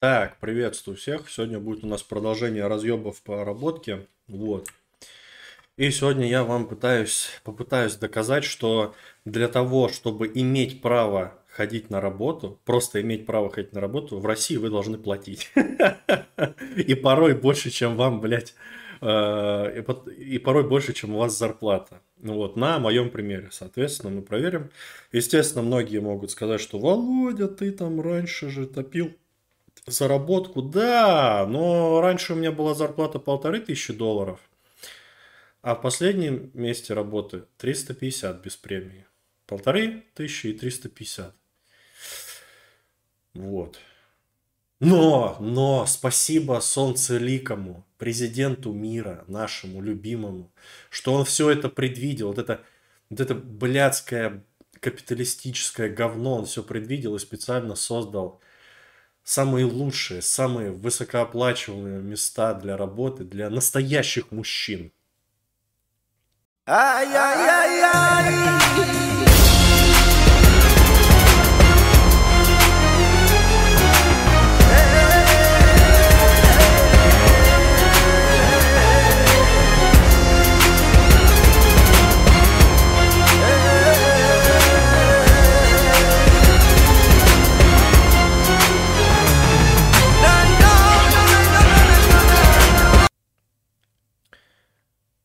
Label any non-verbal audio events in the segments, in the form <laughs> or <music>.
Так, приветствую всех. Сегодня будет у нас продолжение разъебов по работке. Вот. И сегодня я вам пытаюсь, попытаюсь доказать, что для того, чтобы иметь право ходить на работу, просто иметь право ходить на работу, в России вы должны платить. <laughs> И порой больше, чем вам, блядь, э, и порой больше, чем у вас зарплата. Ну вот, на моем примере, соответственно, мы проверим. Естественно, многие могут сказать, что Володя, ты там раньше же топил Заработку, да, но раньше у меня была зарплата полторы тысячи долларов, а в последнем месте работы 350 без премии. Полторы тысячи и 350. Вот. Но, но, спасибо солнцеликому, президенту мира, нашему любимому, что он все это предвидел. Вот это, вот это блядское капиталистическое говно он все предвидел и специально создал самые лучшие, самые высокооплачиваемые места для работы для настоящих мужчин. Ай-яй-яй-яй!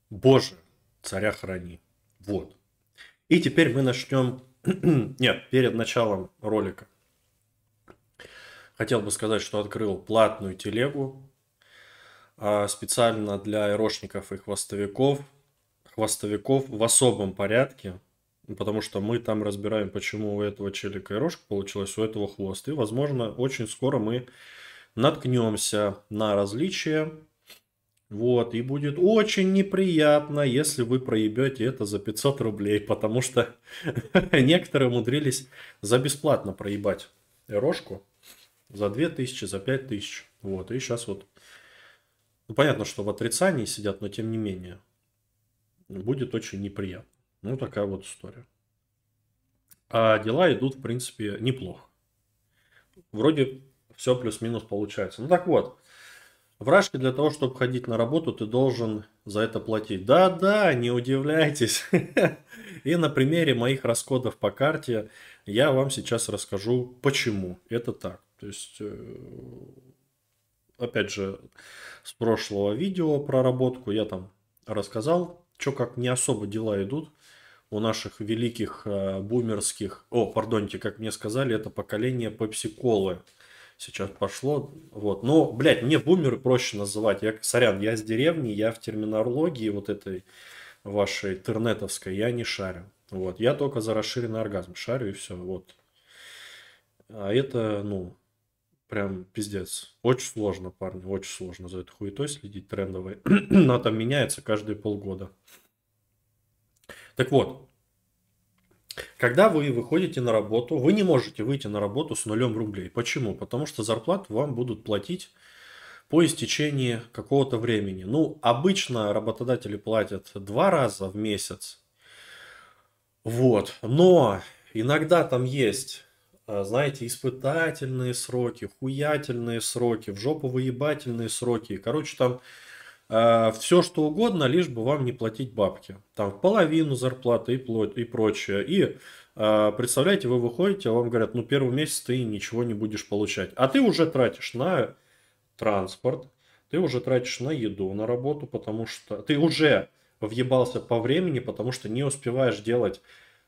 Боже, царя храни. Вот. И теперь мы начнем... <clears throat> Нет, перед началом ролика. Хотел бы сказать, что открыл платную телегу а, специально для аэрошников и хвостовиков. Хвостовиков в особом порядке, потому что мы там разбираем, почему у этого челика аэрошка получилась, у этого хвост. И, возможно, очень скоро мы наткнемся на различия вот, и будет очень неприятно, если вы проебете это за 500 рублей, потому что <laughs> некоторые умудрились за бесплатно проебать рожку за 2000, за 5000. Вот, и сейчас вот, ну, понятно, что в отрицании сидят, но тем не менее, будет очень неприятно. Ну, такая вот история. А дела идут, в принципе, неплохо. Вроде все плюс-минус получается. Ну, так вот, в для того, чтобы ходить на работу, ты должен за это платить. Да-да, не удивляйтесь. <laughs> И на примере моих расходов по карте я вам сейчас расскажу, почему это так. То есть, э, опять же, с прошлого видео проработку я там рассказал, что как не особо дела идут у наших великих э, бумерских, о, пардонте, как мне сказали, это поколение пепси-колы сейчас пошло. Вот. Но, блядь, мне бумеры проще называть. Я, сорян, я из деревни, я в терминологии вот этой вашей интернетовской, я не шарю. Вот. Я только за расширенный оргазм шарю и все. Вот. А это, ну, прям пиздец. Очень сложно, парни, очень сложно за этой хуетой следить трендовой. <clears throat> Она там меняется каждые полгода. Так вот, когда вы выходите на работу, вы не можете выйти на работу с нулем рублей. Почему? Потому что зарплату вам будут платить по истечении какого-то времени. Ну, обычно работодатели платят два раза в месяц. Вот. Но иногда там есть, э, знаете, испытательные сроки, хуятельные сроки, в жопу выебательные сроки. Короче, там Э, все что угодно, лишь бы вам не платить бабки. Там половину зарплаты и, плоть, и прочее. И э, представляете, вы выходите, а вам говорят, ну первый месяц ты ничего не будешь получать. А ты уже тратишь на транспорт, ты уже тратишь на еду, на работу, потому что ты уже въебался по времени, потому что не успеваешь делать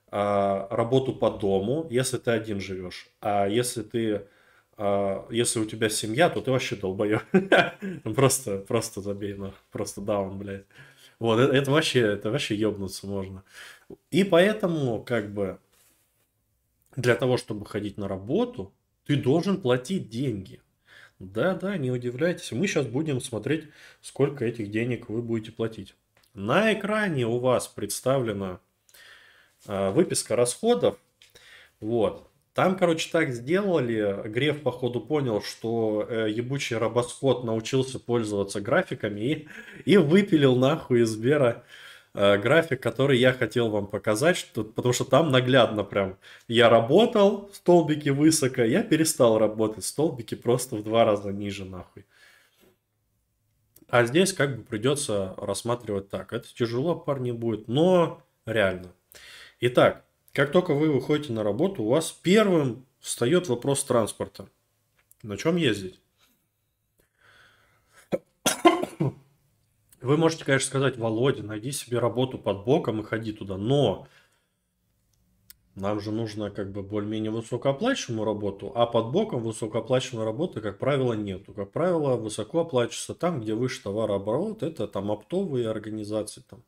а, работу по дому, если ты один живешь. А если ты а, если у тебя семья, то ты вообще долбоёб. <laughs> Ну, просто, просто забей, ну, просто даун, блядь. Вот, это, это вообще, это вообще ёбнуться можно. И поэтому, как бы, для того, чтобы ходить на работу, ты должен платить деньги. Да, да, не удивляйтесь. Мы сейчас будем смотреть, сколько этих денег вы будете платить. На экране у вас представлена э, выписка расходов. Вот. Там, короче, так сделали. Греф, походу, понял, что э, ебучий рабоскот научился пользоваться графиками и, и выпилил нахуй из бера э, график, который я хотел вам показать, что, потому что там наглядно прям я работал, столбики высоко, я перестал работать, столбики просто в два раза ниже нахуй. А здесь как бы придется рассматривать так. Это тяжело, парни, будет, но реально. Итак, как только вы выходите на работу, у вас первым встает вопрос транспорта. На чем ездить? Вы можете, конечно, сказать, Володя, найди себе работу под боком и ходи туда, но нам же нужно как бы более-менее высокооплачиваемую работу, а под боком высокооплачиваемой работы, как правило, нету. Как правило, высоко оплачивается там, где выше товарооборот, это там оптовые организации, там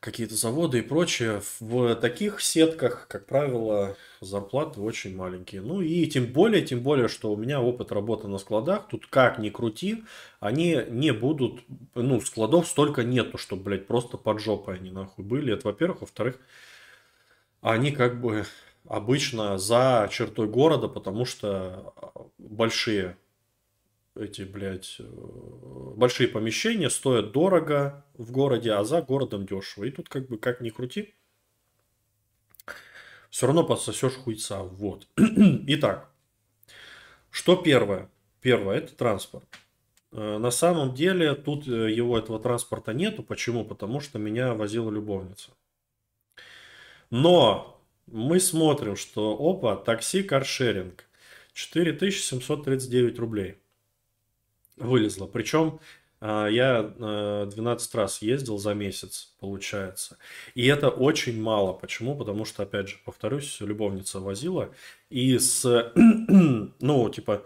какие-то заводы и прочее, в таких сетках, как правило, зарплаты очень маленькие. Ну и тем более, тем более, что у меня опыт работы на складах, тут как ни крути, они не будут, ну, складов столько нету, что, блядь, просто под жопой они нахуй были, это во-первых. Во-вторых, они как бы обычно за чертой города, потому что большие эти, блядь, э, большие помещения стоят дорого в городе, а за городом дешево. И тут как бы как ни крути, все равно подсосешь хуйца. Вот. <clears throat> Итак, что первое? Первое – это транспорт. Э, на самом деле тут э, его этого транспорта нету. Почему? Потому что меня возила любовница. Но мы смотрим, что опа, такси каршеринг 4739 рублей вылезла. Причем а, я 12 а, раз ездил за месяц, получается. И это очень мало. Почему? Потому что, опять же, повторюсь, любовница возила. И с, <clears throat> ну, типа,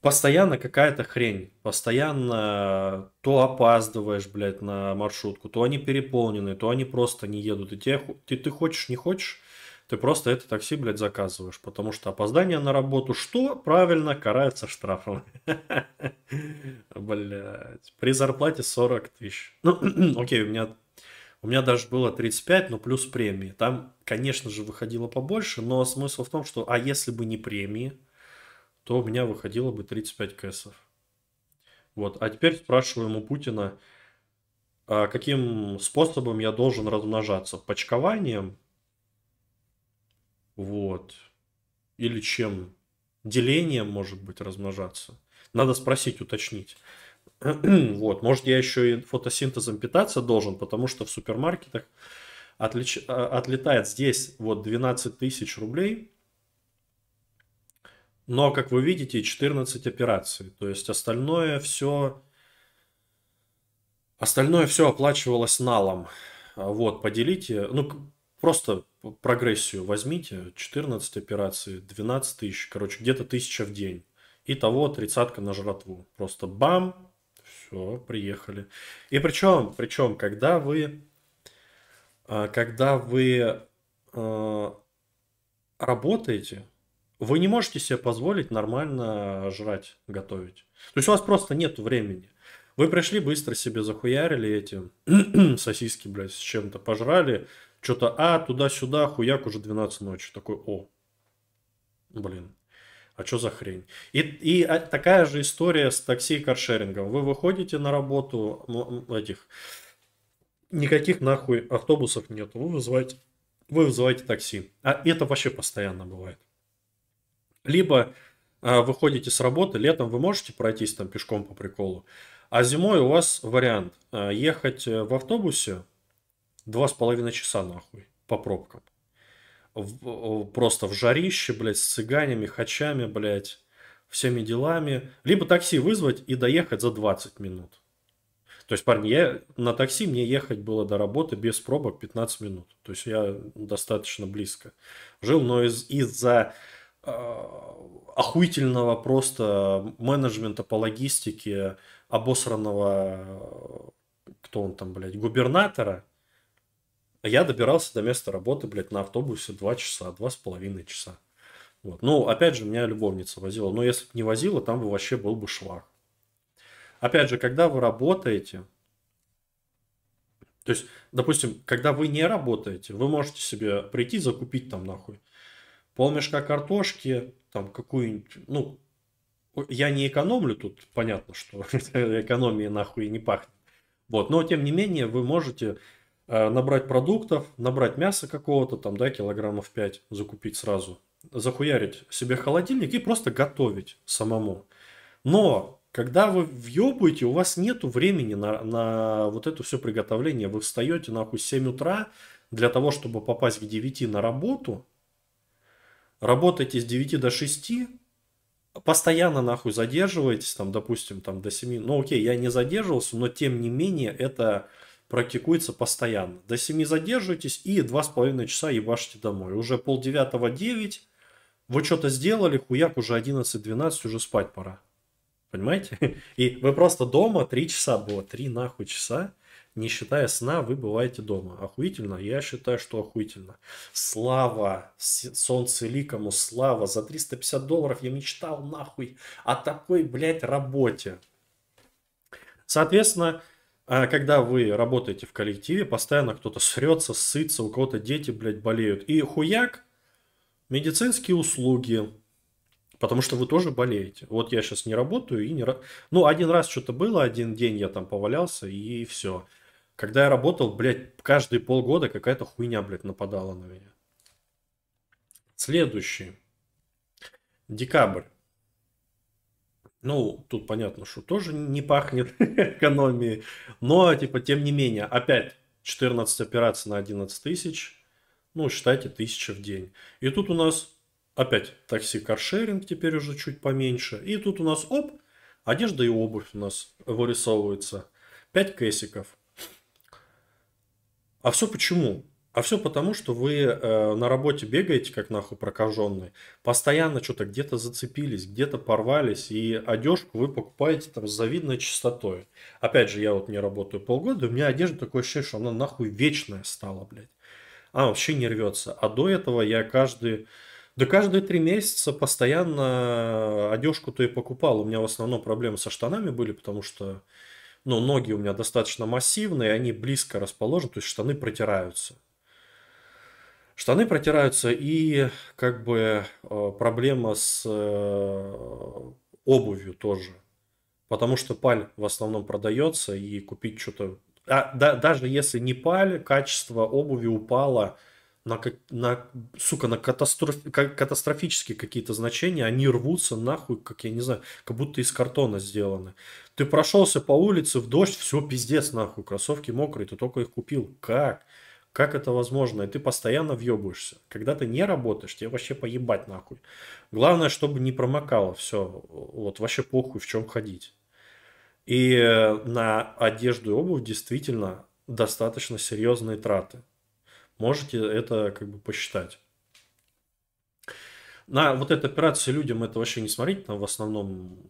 постоянно какая-то хрень. Постоянно то опаздываешь, блядь, на маршрутку, то они переполнены, то они просто не едут. И тебе, ты, ты хочешь, не хочешь, ты просто это такси, блядь, заказываешь, потому что опоздание на работу, что правильно карается штрафом. <laughs> Блядь, при зарплате 40 тысяч. Ну, <clears throat> окей, у меня у меня даже было 35, но плюс премии. Там, конечно же, выходило побольше, но смысл в том, что, а если бы не премии, то у меня выходило бы 35 кэсов. Вот, а теперь спрашиваем у Путина, а каким способом я должен размножаться? Почкованием вот, или чем делением, может быть, размножаться. Надо спросить, уточнить. <clears throat> вот, может, я еще и фотосинтезом питаться должен, потому что в супермаркетах отлич... А, отлетает здесь вот 12 тысяч рублей, но, как вы видите, 14 операций. То есть остальное все... Остальное все оплачивалось налом. А вот, поделите. Ну, Просто прогрессию возьмите, 14 операций, 12 тысяч, короче, где-то тысяча в день. и того тридцатка на жратву. Просто бам, все, приехали. И причем, причем, когда вы, а, когда вы э, работаете, вы не можете себе позволить нормально жрать, готовить. То есть у вас просто нет времени. Вы пришли, быстро себе захуярили эти <clears throat> сосиски, блядь, с чем-то пожрали, что-то, а, туда-сюда, хуяк, уже 12 ночи. Такой, о, блин, а что за хрень? И, и а, такая же история с такси и каршерингом. Вы выходите на работу этих... Никаких нахуй автобусов нет. Вы вызываете, вы вызываете такси. А это вообще постоянно бывает. Либо а, выходите с работы, летом вы можете пройтись там пешком по приколу, а зимой у вас вариант а, ехать э, в автобусе, Два с половиной часа, нахуй, по пробкам. В, просто в жарище, блядь, с цыганями, хачами, блядь, всеми делами. Либо такси вызвать и доехать за 20 минут. То есть, парни, я на такси мне ехать было до работы без пробок 15 минут. То есть я достаточно близко жил, но из- из-за э, охуительного просто менеджмента по логистике, обосранного, э, кто он там, блядь, губернатора, а я добирался до места работы, блядь, на автобусе 2 часа, 2,5 часа. Вот. Ну, опять же, меня любовница возила. Но если бы не возила, там бы вообще был бы швах. Опять же, когда вы работаете, то есть, допустим, когда вы не работаете, вы можете себе прийти закупить там нахуй полмешка картошки, там какую-нибудь, ну, я не экономлю тут, понятно, что <laughs> экономия нахуй не пахнет. Вот, но тем не менее вы можете Э, набрать продуктов, набрать мяса какого-то, там, да, килограммов 5 закупить сразу, захуярить себе холодильник и просто готовить самому. Но когда вы въебуете, у вас нет времени на, на вот это все приготовление. Вы встаете нахуй 7 утра для того, чтобы попасть к 9 на работу. Работаете с 9 до 6, постоянно нахуй задерживаетесь, там, допустим, там до 7. Ну окей, я не задерживался, но тем не менее это практикуется постоянно. До 7 задерживаетесь и 2,5 часа ебашите домой. Уже полдевятого 9, вы что-то сделали, хуяк уже 11-12, уже спать пора. Понимаете? <laughs> И вы просто дома 3 часа было, 3 нахуй часа, не считая сна, вы бываете дома. Охуительно? Я считаю, что охуительно. Слава солнце ликому, слава. За 350 долларов я мечтал нахуй о такой, блядь, работе. Соответственно, а когда вы работаете в коллективе, постоянно кто-то срется, сытся, у кого-то дети, блядь, болеют. И хуяк, медицинские услуги, потому что вы тоже болеете. Вот я сейчас не работаю и не... Ну, один раз что-то было, один день я там повалялся и все. Когда я работал, блядь, каждые полгода какая-то хуйня, блядь, нападала на меня. Следующий. Декабрь. Ну, тут понятно, что тоже не пахнет <laughs> экономией. Но, типа, тем не менее, опять 14 операций на 11 тысяч. Ну, считайте, тысяча в день. И тут у нас опять такси каршеринг теперь уже чуть поменьше. И тут у нас, оп, одежда и обувь у нас вырисовывается. 5 кэсиков. А все почему? А все потому, что вы э, на работе бегаете, как нахуй прокаженный, постоянно что-то где-то зацепились, где-то порвались, и одежку вы покупаете там с завидной частотой. Опять же, я вот не работаю полгода, у меня одежда такое ощущение, что она нахуй вечная стала, блядь. А вообще не рвется. А до этого я каждый... Да каждые три месяца постоянно одежку-то и покупал. У меня в основном проблемы со штанами были, потому что ну, ноги у меня достаточно массивные, они близко расположены, то есть штаны протираются штаны протираются и как бы э, проблема с э, обувью тоже. Потому что паль в основном продается и купить что-то... А, да, даже если не паль, качество обуви упало на, на сука, на катастроф, катастрофические какие-то значения, они рвутся нахуй, как я не знаю, как будто из картона сделаны. Ты прошелся по улице в дождь, все пиздец нахуй, кроссовки мокрые, ты только их купил. Как? Как это возможно? И ты постоянно въебываешься. Когда ты не работаешь, тебе вообще поебать нахуй. Главное, чтобы не промокало все. Вот вообще похуй, в чем ходить. И э, на одежду и обувь действительно достаточно серьезные траты. Можете это как бы посчитать. На вот этой операции людям это вообще не смотреть, там в основном,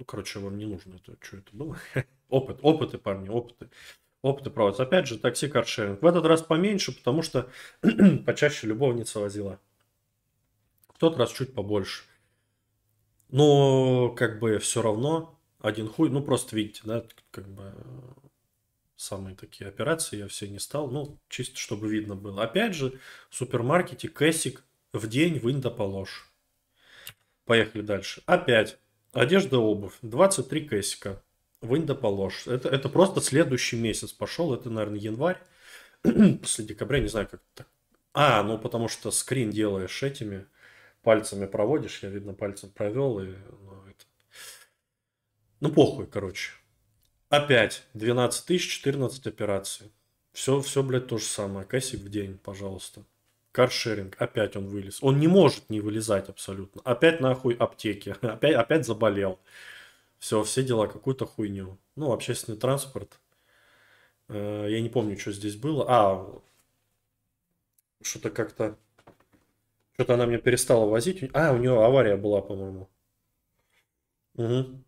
ну, короче, вам не нужно это, что это было. <laughs> опыт, опыты, парни, опыты опыты проводится. Опять же, такси каршеринг. В этот раз поменьше, потому что <clears throat> почаще любовница возила. В тот раз чуть побольше. Но как бы все равно один хуй. Ну, просто видите, да, как бы самые такие операции я все не стал. Ну, чисто чтобы видно было. Опять же, в супермаркете кэсик в день в да положь. Поехали дальше. Опять. Одежда, обувь. 23 кэсика. Вынь да положь. Это, это просто следующий месяц пошел. Это, наверное, январь. <clears throat> После декабря, не знаю, как так. А, ну потому что скрин делаешь этими, пальцами проводишь. Я, видно, пальцем провел. И, ну, это... ну, похуй, короче. Опять 12 тысяч, 14 операций. Все, все, блядь, то же самое. Кассик в день, пожалуйста. Каршеринг, опять он вылез. Он не может не вылезать абсолютно. Опять нахуй аптеки. <laughs> Опять, опять заболел. Все, все дела, какую-то хуйню. Ну, общественный транспорт. Э, я не помню, что здесь было. А, что-то как-то... Что-то она меня перестала возить. А, у нее авария была, по-моему. Угу.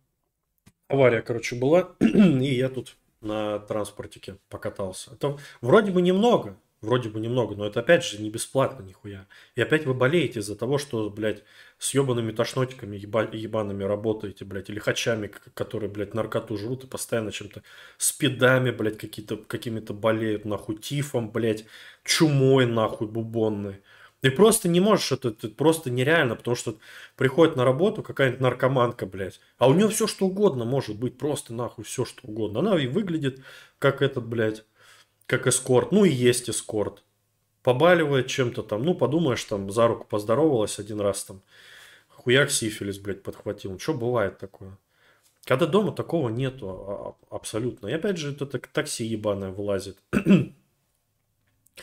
Авария, короче, была. <clears throat> и я тут на транспортике покатался. Это вроде бы немного. Вроде бы немного, но это опять же не бесплатно нихуя. И опять вы болеете из-за того, что, блядь, с ебаными тошнотиками еба, ебаными работаете, блядь, или хачами, которые, блядь, наркоту жрут и постоянно чем-то спидами, блядь, какие-то, какими-то болеют, нахуй, тифом, блядь, чумой, нахуй, бубонной. Ты просто не можешь, это, это просто нереально, потому что приходит на работу какая-нибудь наркоманка, блядь, а у нее все что угодно может быть, просто нахуй все что угодно. Она и выглядит как этот, блядь, как эскорт. Ну и есть эскорт. Побаливает чем-то там. Ну, подумаешь, там за руку поздоровалась один раз там. Хуяк сифилис, блядь, подхватил. Ну, что бывает такое? Когда дома такого нету а, а, абсолютно. И опять же, это такси ебаное вылазит.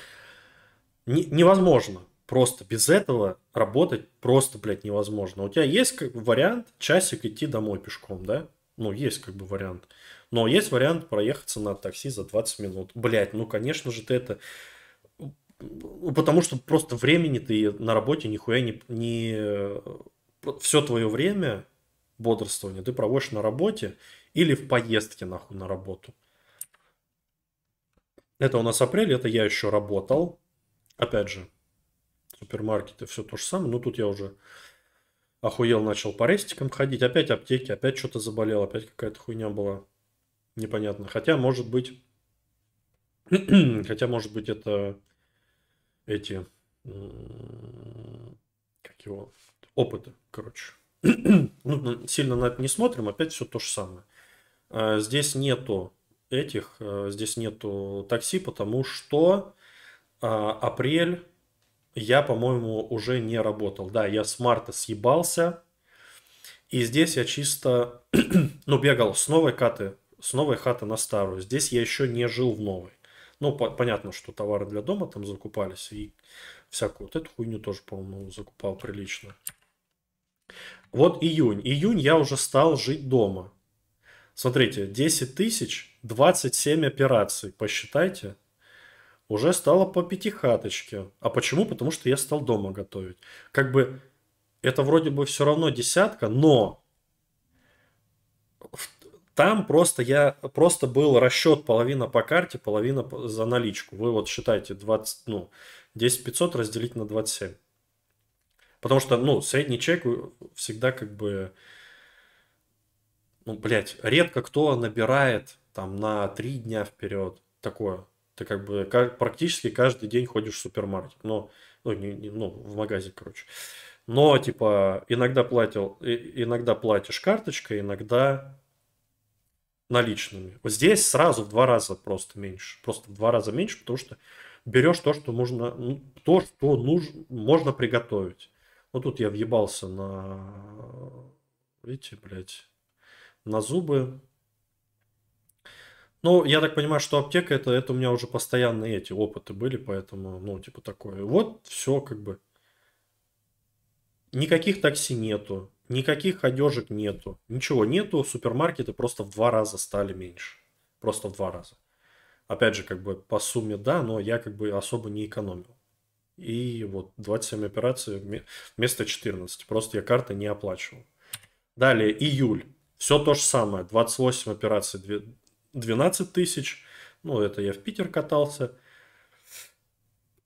<clears throat> невозможно. Просто без этого работать просто, блядь, невозможно. У тебя есть как вариант часик идти домой пешком, да? Ну, есть как бы вариант. Но есть вариант проехаться на такси за 20 минут. Блять, ну, конечно же, ты это... Ну, потому что просто времени ты на работе нихуя не... не... Э, все твое время бодрствования ты проводишь на работе или в поездке нахуй на работу. Это у нас апрель, это я еще работал. Опять же, супермаркеты, все то же самое. Но тут я уже охуел, начал по рестикам ходить. Опять аптеки, опять что-то заболел, опять какая-то хуйня была непонятно. Хотя, может быть, <clears throat> хотя, может быть, это эти, как его, опыты, короче. <clears throat> ну, сильно на это не смотрим, опять все то же самое. А, здесь нету этих, а, здесь нету такси, потому что а, апрель я, по-моему, уже не работал. Да, я с марта съебался, и здесь я чисто, <clears throat> ну, бегал с новой каты с новой хаты на старую. Здесь я еще не жил в новой. Ну, по- понятно, что товары для дома там закупались, и всякую вот эту хуйню тоже, по-моему, закупал прилично. Вот июнь. Июнь я уже стал жить дома. Смотрите, 10 тысяч, 27 операций, посчитайте. Уже стало по пятихаточке. А почему? Потому что я стал дома готовить. Как бы это вроде бы все равно десятка, но там просто я просто был расчет половина по карте, половина за наличку. Вы вот считайте 20, ну, 10 500 разделить на 27. Потому что, ну, средний чек э, всегда как бы, ну, блядь, редко кто набирает там на 3 дня вперед такое. Ты как бы как, практически каждый день ходишь в супермаркет. Но, ну, не, не, ну, в магазин, короче. Но, типа, иногда платил, иногда платишь карточкой, иногда наличными. Вот здесь сразу в два раза просто меньше. Просто в два раза меньше, потому что берешь то, что можно, ну, то, что нужно, можно приготовить. Вот ну, тут я въебался на, видите, блядь, на зубы. Ну, я так понимаю, что аптека это, это у меня уже постоянные эти опыты были, поэтому, ну, типа такое. Вот все как бы. Никаких такси нету. Никаких одежек нету. Ничего нету. Супермаркеты просто в два раза стали меньше. Просто в два раза. Опять же, как бы по сумме да, но я как бы особо не экономил. И вот 27 операций вместо 14. Просто я карты не оплачивал. Далее, июль. Все то же самое. 28 операций 12 тысяч. Ну, это я в Питер катался.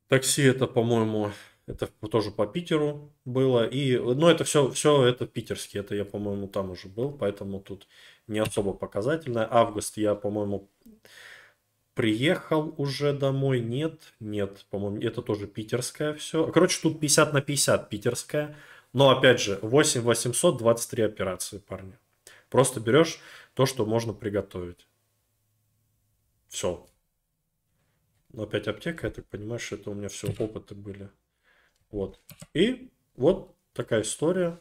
Такси это, по-моему, это тоже по Питеру было. И, но ну, это все, все это питерский. Это я, по-моему, там уже был, поэтому тут не особо показательно. Август я, по-моему, приехал уже домой. Нет, нет, по-моему, это тоже питерское все. Короче, тут 50 на 50 питерская. Но, опять же, 8 823 операции, парни. Просто берешь то, что можно приготовить. Все. Но опять аптека, я так понимаю, что это у меня все опыты были. Вот. И вот такая история.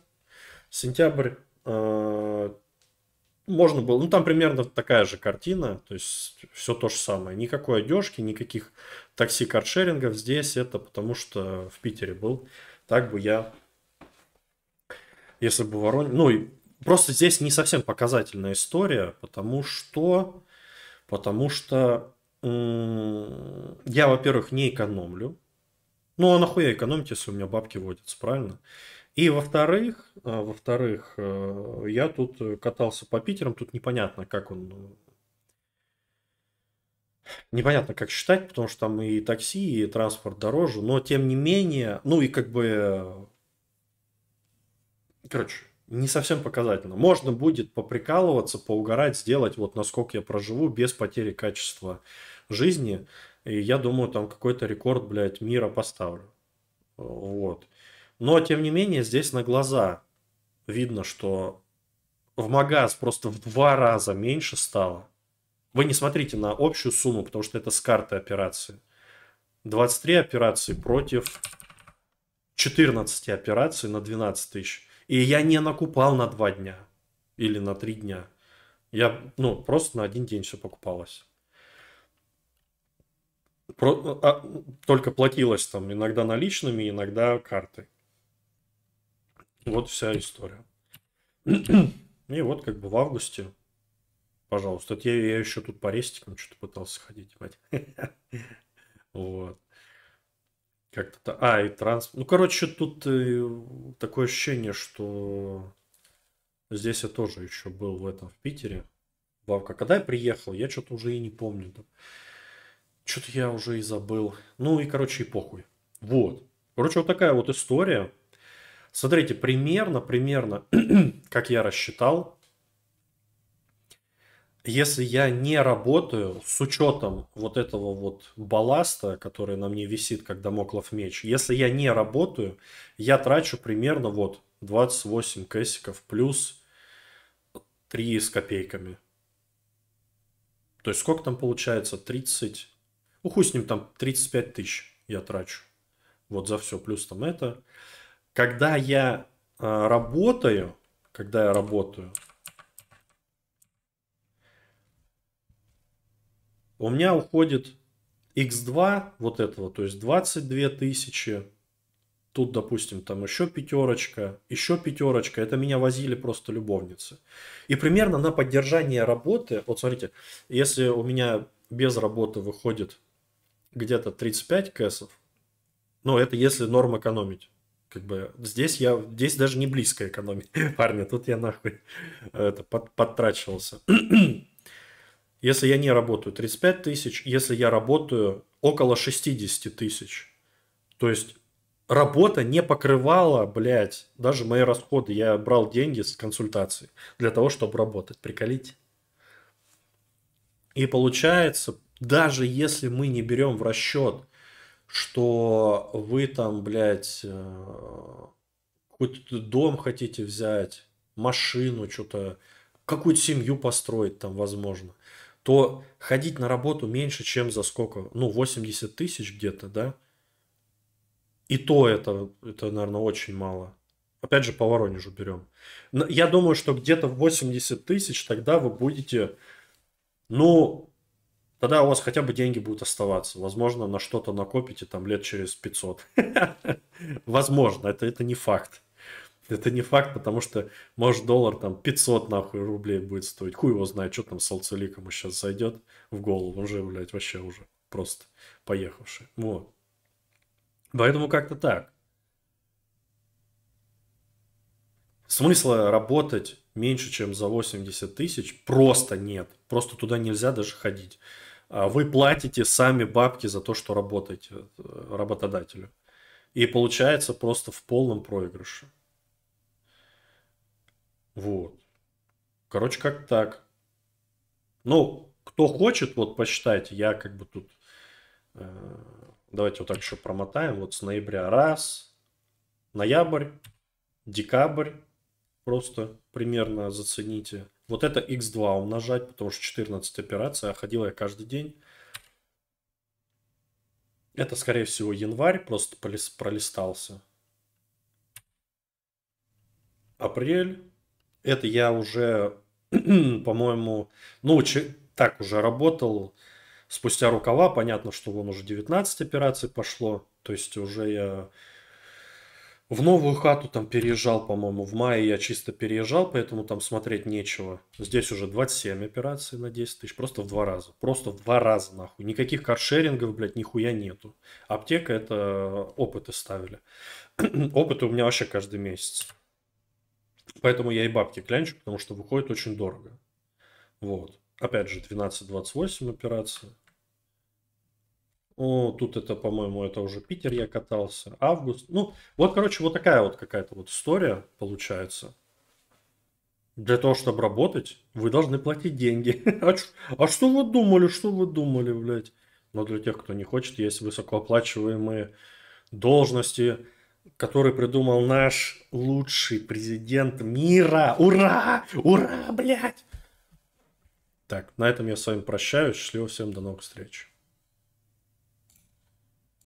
Сентябрь э, можно было, ну там примерно такая же картина, то есть все то же самое. Никакой одежки, никаких такси каршерингов здесь это потому что в Питере был. Так бы я, если бы Воронеж... Ну, и просто здесь не совсем показательная история, потому что... Потому что я, во-первых, не экономлю, ну, а нахуя экономить, если у меня бабки водятся, правильно? И во-вторых, а, во-вторых, э, я тут э, катался по Питерам, тут непонятно, как он э, Непонятно, как считать, потому что там и такси, и транспорт дороже, но тем не менее, ну и как бы, короче, не совсем показательно. Можно будет поприкалываться, поугарать, сделать вот насколько я проживу без потери качества жизни, и я думаю, там какой-то рекорд, блядь, мира поставлю. Вот. Но, тем не менее, здесь на глаза видно, что в магаз просто в два раза меньше стало. Вы не смотрите на общую сумму, потому что это с карты операции. 23 операции против 14 операций на 12 тысяч. И я не накупал на два дня или на три дня. Я, ну, просто на один день все покупалось. Про, а, только платилось там иногда наличными, иногда картой. Вот вся история. <clears throat> И вот как бы в августе, пожалуйста, это я, я еще тут по рестикам что-то пытался ходить, мать. <laughs> Вот. Как-то А, и транс. Ну, короче, тут э, такое ощущение, что здесь я тоже еще был в этом, в Питере. Бабка, Когда я приехал, я что-то уже и не помню. Да. Что-то я уже и забыл. Ну и, короче, и похуй. Вот. Короче, вот такая вот история. Смотрите, примерно, примерно, <clears throat> как я рассчитал, если я не работаю с учетом вот этого вот балласта, который на мне висит, как домоклов меч, если я не работаю, я трачу примерно вот 28 кэсиков плюс 3 с копейками. То есть сколько там получается? 30, ну, хуй с ним, там 35 тысяч я трачу. Вот за все, плюс там это. Когда я э, работаю, когда я работаю, у меня уходит x2 вот этого, то есть 22 тысячи. Тут, допустим, там еще пятерочка, еще пятерочка. Это меня возили просто любовницы. И примерно на поддержание работы, вот смотрите, если у меня без работы выходит где-то 35 кэсов. но ну, это если норм экономить. Как бы здесь я, здесь даже не близко экономить, <laughs> парни, тут я нахуй э, это, под, подтрачивался. <clears throat> если я не работаю 35 тысяч, если я работаю около 60 тысяч, то есть работа не покрывала, блядь, даже мои расходы. Я брал деньги с консультации для того, чтобы работать. Приколите. И получается, даже если мы не берем в расчет, что вы там, блядь, какой-то э, дом хотите взять, машину, что-то, какую-то семью построить там, возможно, то ходить на работу меньше, чем за сколько? Ну, 80 тысяч где-то, да? И то это, это, наверное, очень мало. Опять же, по Воронежу берем. Я думаю, что где-то в 80 тысяч тогда вы будете, ну, Тогда у вас хотя бы деньги будут оставаться. Возможно, на что-то накопите там лет через 500. <laughs> Возможно, это, это не факт. Это не факт, потому что, может, доллар там 500 нахуй рублей будет стоить. Хуй его знает, что там с алцеликом сейчас зайдет в голову. Он же, блядь, вообще уже просто поехавший. Вот. Поэтому как-то так. Смысла работать меньше, чем за 80 тысяч просто нет. Просто туда нельзя даже ходить. А, вы платите сами бабки за то, что работаете э, работодателю. И получается просто в полном проигрыше. Вот. Короче, как так. Ну, кто хочет, вот посчитайте, я как бы тут... Э, давайте вот так еще промотаем. Вот с ноября раз, ноябрь, декабрь. Просто примерно зацените. Вот это x2 умножать, потому что 14 операций, а ходила я каждый день. Это, скорее всего, январь, просто пролистался. Апрель. Это я уже, <clears throat> по-моему, ну, так уже работал. Спустя рукава, понятно, что вон уже 19 операций пошло. То есть уже я в новую хату там переезжал, по-моему, в мае я чисто переезжал, поэтому там смотреть нечего. Здесь уже 27 операций на 10 тысяч, просто в два раза. Просто в два раза, нахуй. Никаких каршерингов, блядь, нихуя нету. Аптека это опыты ставили. <clears throat> опыты у меня вообще каждый месяц. Поэтому я и бабки клянчу, потому что выходит очень дорого. Вот. Опять же, 12-28 операций тут это, по-моему, это уже Питер я катался, август. Ну, вот, короче, вот такая вот какая-то вот история получается. Для того, чтобы работать, вы должны платить деньги. <laughs> А, а что вы думали, что вы думали, блядь? Но для тех, кто не хочет, есть высокооплачиваемые должности, который придумал наш лучший президент мира. Ура! Ура, блядь! Так, на этом я с вами прощаюсь. Счастливо всем, до новых встреч.